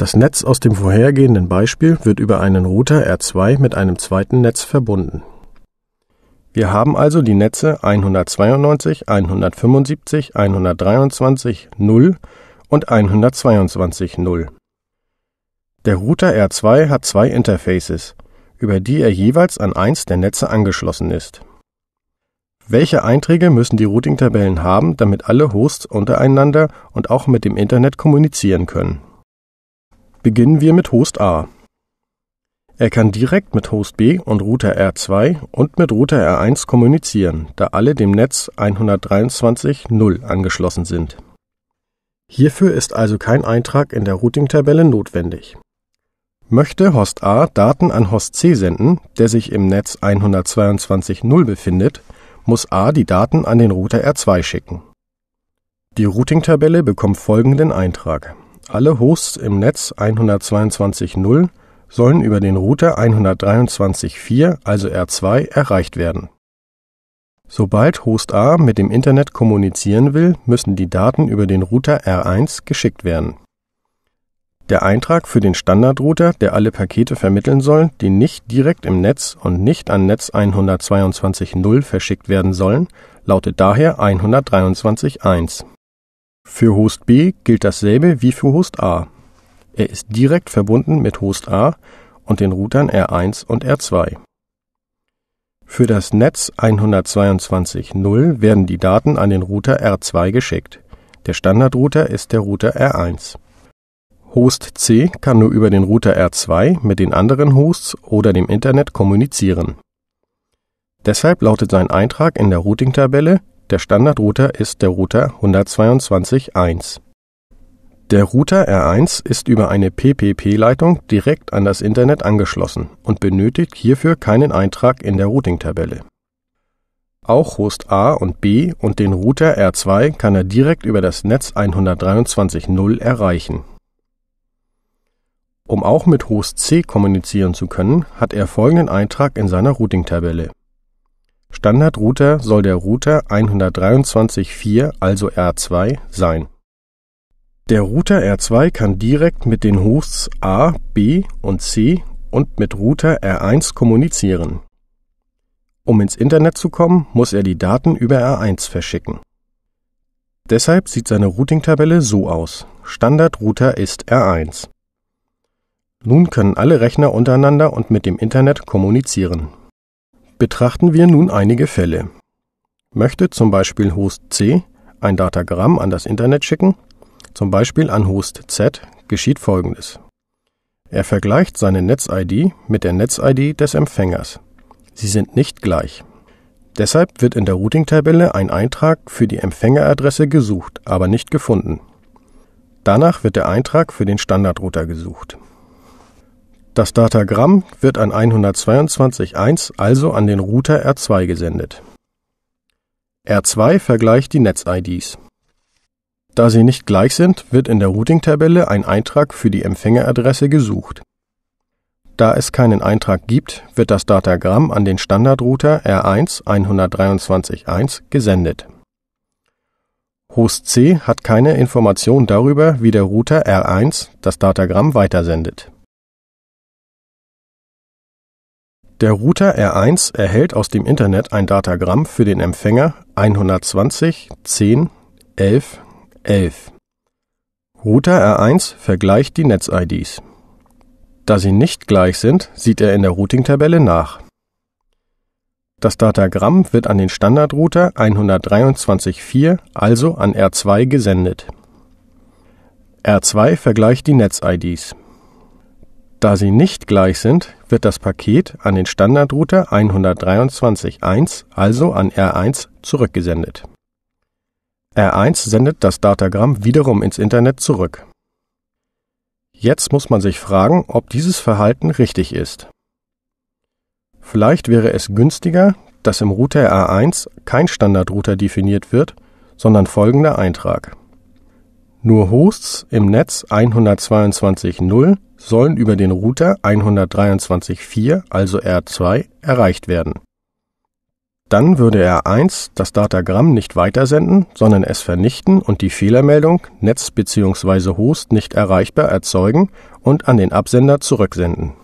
Das Netz aus dem vorhergehenden Beispiel wird über einen Router R2 mit einem zweiten Netz verbunden. Wir haben also die Netze 192, 175, 123, 0 und 122, 0. Der Router R2 hat zwei Interfaces, über die er jeweils an eins der Netze angeschlossen ist. Welche Einträge müssen die Routing-Tabellen haben, damit alle Hosts untereinander und auch mit dem Internet kommunizieren können? beginnen wir mit Host A. Er kann direkt mit Host B und Router R2 und mit Router R1 kommunizieren, da alle dem Netz 123.0 angeschlossen sind. Hierfür ist also kein Eintrag in der Routing-Tabelle notwendig. Möchte Host A Daten an Host C senden, der sich im Netz 122.0 befindet, muss A die Daten an den Router R2 schicken. Die Routing-Tabelle bekommt folgenden Eintrag alle Hosts im Netz 122.0 sollen über den Router 123.4, also R2, erreicht werden. Sobald Host A mit dem Internet kommunizieren will, müssen die Daten über den Router R1 geschickt werden. Der Eintrag für den Standardrouter, der alle Pakete vermitteln soll, die nicht direkt im Netz und nicht an Netz 122.0 verschickt werden sollen, lautet daher 123.1 für Host B gilt dasselbe wie für Host A. Er ist direkt verbunden mit Host A und den Routern R1 und R2. Für das Netz 122.0 werden die Daten an den Router R2 geschickt. Der Standardrouter ist der Router R1. Host C kann nur über den Router R2 mit den anderen Hosts oder dem Internet kommunizieren. Deshalb lautet sein Eintrag in der Routing-Tabelle der Standardrouter ist der Router 122.1. Der Router R1 ist über eine PPP-Leitung direkt an das Internet angeschlossen und benötigt hierfür keinen Eintrag in der Routing-Tabelle. Auch Host A und B und den Router R2 kann er direkt über das Netz 123.0 erreichen. Um auch mit Host C kommunizieren zu können, hat er folgenden Eintrag in seiner Routing-Tabelle Standardrouter soll der Router 123.4, also R2, sein. Der Router R2 kann direkt mit den Hosts A, B und C und mit Router R1 kommunizieren. Um ins Internet zu kommen, muss er die Daten über R1 verschicken. Deshalb sieht seine Routing-Tabelle so aus. Standardrouter ist R1. Nun können alle Rechner untereinander und mit dem Internet kommunizieren Betrachten wir nun einige Fälle. Möchte zum Beispiel Host C ein Datagramm an das Internet schicken, zum Beispiel an Host Z, geschieht folgendes. Er vergleicht seine Netz-ID mit der Netz-ID des Empfängers. Sie sind nicht gleich. Deshalb wird in der Routing-Tabelle ein Eintrag für die Empfängeradresse gesucht, aber nicht gefunden. Danach wird der Eintrag für den Standardrouter gesucht. Das Datagramm wird an 122.1, also an den Router R2 gesendet. R2 vergleicht die Netz-IDs. Da sie nicht gleich sind, wird in der Routing-Tabelle ein Eintrag für die Empfängeradresse gesucht. Da es keinen Eintrag gibt, wird das Datagramm an den Standardrouter R1 123.1 gesendet. Host C hat keine Information darüber, wie der Router R1 das Datagramm weitersendet. Der Router R1 erhält aus dem Internet ein Datagramm für den Empfänger 120 10 11 11. Router R1 vergleicht die Netz-IDs. Da sie nicht gleich sind, sieht er in der Routing-Tabelle nach. Das Datagramm wird an den Standardrouter 123.4, also an R2 gesendet. R2 vergleicht die Netz-IDs. Da sie nicht gleich sind, wird das Paket an den Standardrouter 123.1, also an R1, zurückgesendet. R1 sendet das Datagramm wiederum ins Internet zurück. Jetzt muss man sich fragen, ob dieses Verhalten richtig ist. Vielleicht wäre es günstiger, dass im Router R1 kein Standardrouter definiert wird, sondern folgender Eintrag. Nur Hosts im Netz 122.0 sollen über den Router 123.4, also R2, erreicht werden. Dann würde R1 das Datagramm nicht weitersenden, sondern es vernichten und die Fehlermeldung Netz bzw. Host nicht erreichbar erzeugen und an den Absender zurücksenden